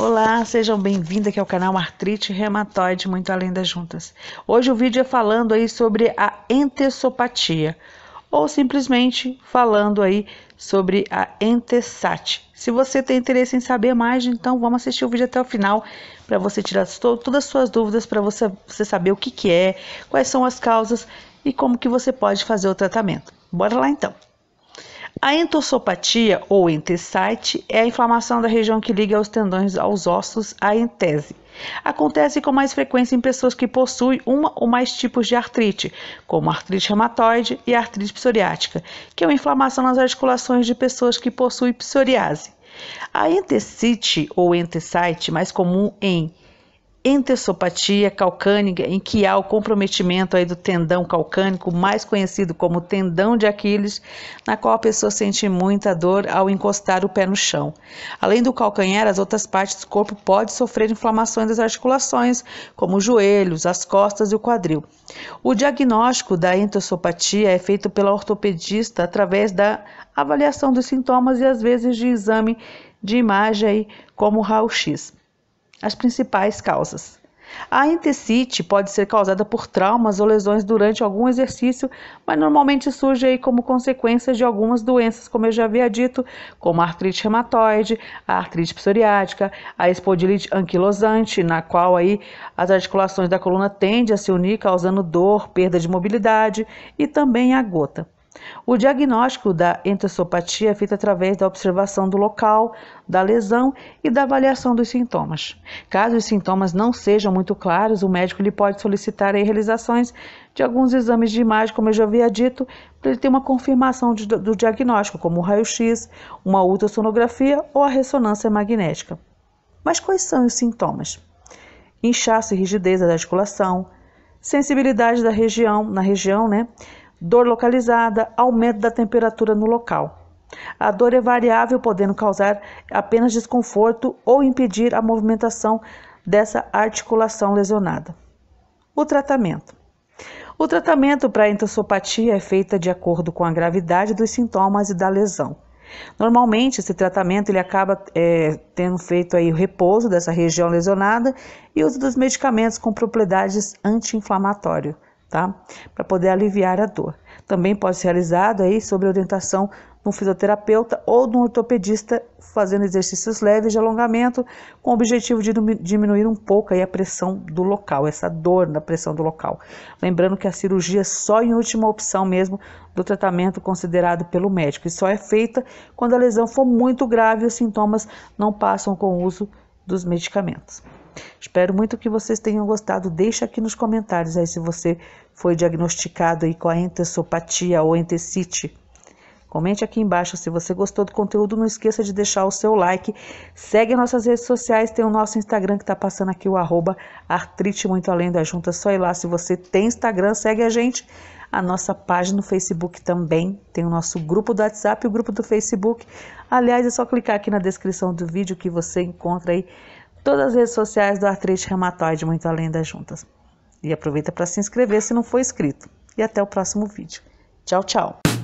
Olá, sejam bem-vindos aqui ao canal Artrite Reumatoide Muito Além das Juntas. Hoje o vídeo é falando aí sobre a entesopatia, ou simplesmente falando aí sobre a entessate. Se você tem interesse em saber mais, então vamos assistir o vídeo até o final para você tirar to todas as suas dúvidas, para você, você saber o que, que é, quais são as causas e como que você pode fazer o tratamento. Bora lá então! A entossopatia ou entesite é a inflamação da região que liga os tendões aos ossos, a entese. Acontece com mais frequência em pessoas que possuem uma ou mais tipos de artrite, como artrite reumatoide e artrite psoriática, que é uma inflamação nas articulações de pessoas que possuem psoriase. A entesite ou entesite, mais comum em entesopatia calcânica, em que há o comprometimento aí do tendão calcânico, mais conhecido como tendão de Aquiles, na qual a pessoa sente muita dor ao encostar o pé no chão. Além do calcanhar, as outras partes do corpo podem sofrer inflamações das articulações, como os joelhos, as costas e o quadril. O diagnóstico da entesopatia é feito pela ortopedista através da avaliação dos sintomas e às vezes de exame de imagem como raio-x. As principais causas. A entecite pode ser causada por traumas ou lesões durante algum exercício, mas normalmente surge aí como consequência de algumas doenças, como eu já havia dito, como a artrite reumatoide, a artrite psoriática, a espondilite anquilosante, na qual aí as articulações da coluna tendem a se unir, causando dor, perda de mobilidade, e também a gota. O diagnóstico da entesopatia é feito através da observação do local da lesão e da avaliação dos sintomas. Caso os sintomas não sejam muito claros, o médico lhe pode solicitar realizações de alguns exames de imagem, como eu já havia dito, para ele ter uma confirmação de, do diagnóstico, como o raio-x, uma ultrassonografia ou a ressonância magnética. Mas quais são os sintomas? Inchaço e rigidez da articulação, sensibilidade da região, na região, né? dor localizada, aumento da temperatura no local. A dor é variável, podendo causar apenas desconforto ou impedir a movimentação dessa articulação lesionada. O tratamento. O tratamento para a é feito de acordo com a gravidade dos sintomas e da lesão. Normalmente, esse tratamento ele acaba é, tendo feito aí o repouso dessa região lesionada e uso dos medicamentos com propriedades anti-inflamatórias tá? Para poder aliviar a dor. Também pode ser realizado aí sobre orientação de um fisioterapeuta ou de um ortopedista fazendo exercícios leves de alongamento com o objetivo de diminuir um pouco aí a pressão do local, essa dor na pressão do local. Lembrando que a cirurgia é só em última opção mesmo do tratamento considerado pelo médico e só é feita quando a lesão for muito grave e os sintomas não passam com o uso dos medicamentos. Espero muito que vocês tenham gostado. Deixa aqui nos comentários aí se você foi diagnosticado aí com a entesopatia ou entesite. Comente aqui embaixo se você gostou do conteúdo. Não esqueça de deixar o seu like. Segue nossas redes sociais. Tem o nosso Instagram que está passando aqui, o arroba artrite muito além da junta. Só ir lá. Se você tem Instagram, segue a gente a nossa página no Facebook também, tem o nosso grupo do WhatsApp e o grupo do Facebook. Aliás, é só clicar aqui na descrição do vídeo que você encontra aí todas as redes sociais do Artrite Reumatoide Muito Além das Juntas. E aproveita para se inscrever se não for inscrito. E até o próximo vídeo. Tchau, tchau!